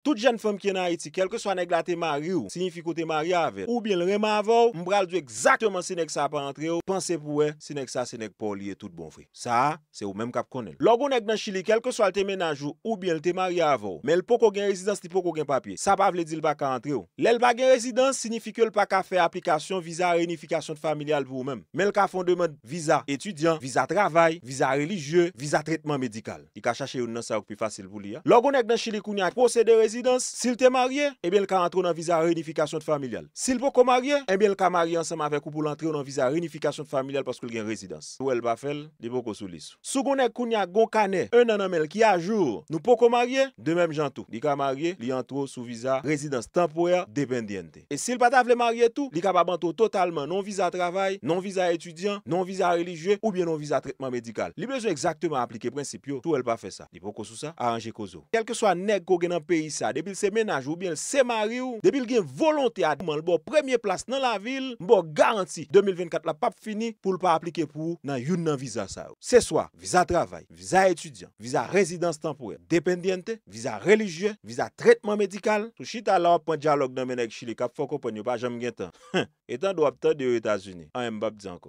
Tout jen fèm kè nan iti, kel ke so anèk la tèmari ou, signifiko tèmari avè, ou bien lè reman avò, mbra lè dwe exaktèman sè nèk sa pa antre ou, panse pou wè, sè nèk sa, sè nèk pa ou liye tout bon fè. Sa, sè ou mèm kap konel. Logo nèk nan chili, kel ke so al tèmè nan jou, ou bien lè tèmari avò, mè lè pokò gen rezidans ti pokò gen papye, sa pa vle di lbaka antre ou. Lè lbaka gen rezidans signifiko lbaka ka fè aplikasyon visa reunifikasyon familial pou ou mèm. Mè S'il te marye, ebyen eh l ka antro nan viza reunifikasyon familial. S'il pou kou marye, ebyen eh l ka marye ansam avek ou pou l antro nan viza reunifikasyon familial paskou l gen rezidans. Tou el pa fel, li pou kou sou lisou. Sou gounen kou nya goun kane, un nanamel ki ajou, nou pou kou marye, de mem jantou. Li ka marye, li antro sou viza rezidans tempoya dependyente. E s'il pa taf le marye tou, li ka pa banto totalman non viza travay, non viza etudyan, non viza religye, ou bien non viza tratman medikal. Li bezou eksaktman aplike prinsipyo, tou el pa fe sa Sa debil se menaj ou bien se mari ou, debil gen volonte adman, l bo premier plas nan la vil, mbo garanti 2024 la pap fini pou l pa aplike pou nan yun nan viza sa ou. Se swa, viza travay, viza etudyan, viza rezidans tempore, dependyente, viza religye, viza tretman medikal, sou chita la wap pon diyalog nan mena ek chile kap foko pon yon pa jam gen tan. Etan do ap tan deyo Etasuni, an yon bab diyan ko.